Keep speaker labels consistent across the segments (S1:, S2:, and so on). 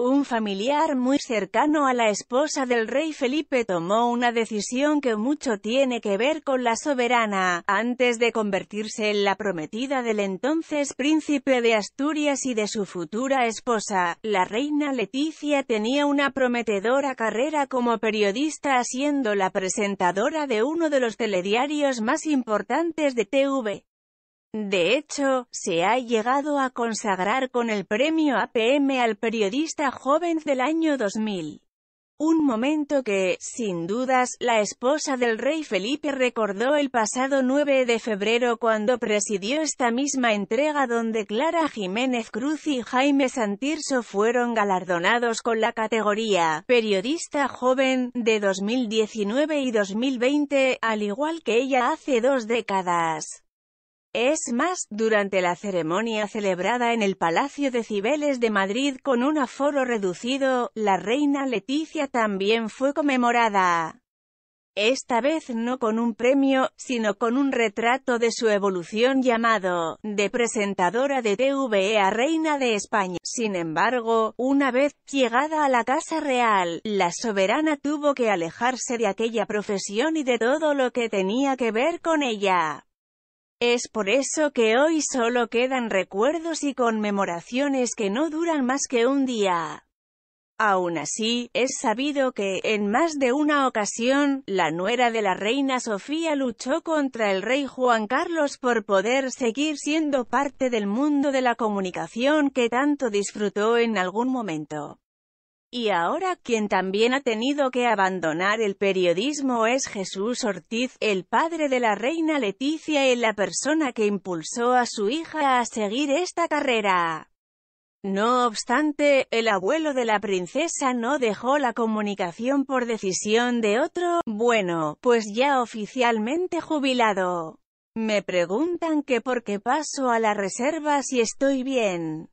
S1: Un familiar muy cercano a la esposa del rey Felipe tomó una decisión que mucho tiene que ver con la soberana, antes de convertirse en la prometida del entonces príncipe de Asturias y de su futura esposa. La reina Leticia tenía una prometedora carrera como periodista siendo la presentadora de uno de los telediarios más importantes de TV. De hecho, se ha llegado a consagrar con el premio APM al periodista joven del año 2000. Un momento que, sin dudas, la esposa del rey Felipe recordó el pasado 9 de febrero cuando presidió esta misma entrega donde Clara Jiménez Cruz y Jaime Santirso fueron galardonados con la categoría Periodista Joven de 2019 y 2020, al igual que ella hace dos décadas. Es más, durante la ceremonia celebrada en el Palacio de Cibeles de Madrid con un aforo reducido, la reina Leticia también fue conmemorada. Esta vez no con un premio, sino con un retrato de su evolución llamado, de presentadora de TVE a Reina de España. Sin embargo, una vez llegada a la Casa Real, la soberana tuvo que alejarse de aquella profesión y de todo lo que tenía que ver con ella. Es por eso que hoy solo quedan recuerdos y conmemoraciones que no duran más que un día. Aún así, es sabido que, en más de una ocasión, la nuera de la reina Sofía luchó contra el rey Juan Carlos por poder seguir siendo parte del mundo de la comunicación que tanto disfrutó en algún momento. Y ahora quien también ha tenido que abandonar el periodismo es Jesús Ortiz, el padre de la reina Leticia y la persona que impulsó a su hija a seguir esta carrera. No obstante, el abuelo de la princesa no dejó la comunicación por decisión de otro, bueno, pues ya oficialmente jubilado. Me preguntan que por qué paso a la reserva si estoy bien.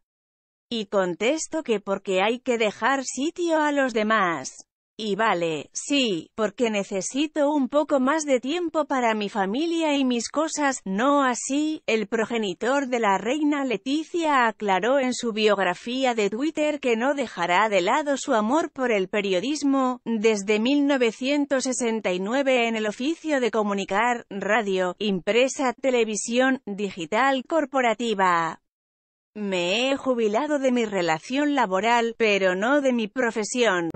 S1: Y contesto que porque hay que dejar sitio a los demás. Y vale, sí, porque necesito un poco más de tiempo para mi familia y mis cosas, no así, el progenitor de la reina Leticia aclaró en su biografía de Twitter que no dejará de lado su amor por el periodismo, desde 1969 en el oficio de comunicar, radio, impresa, televisión, digital corporativa, me he jubilado de mi relación laboral, pero no de mi profesión.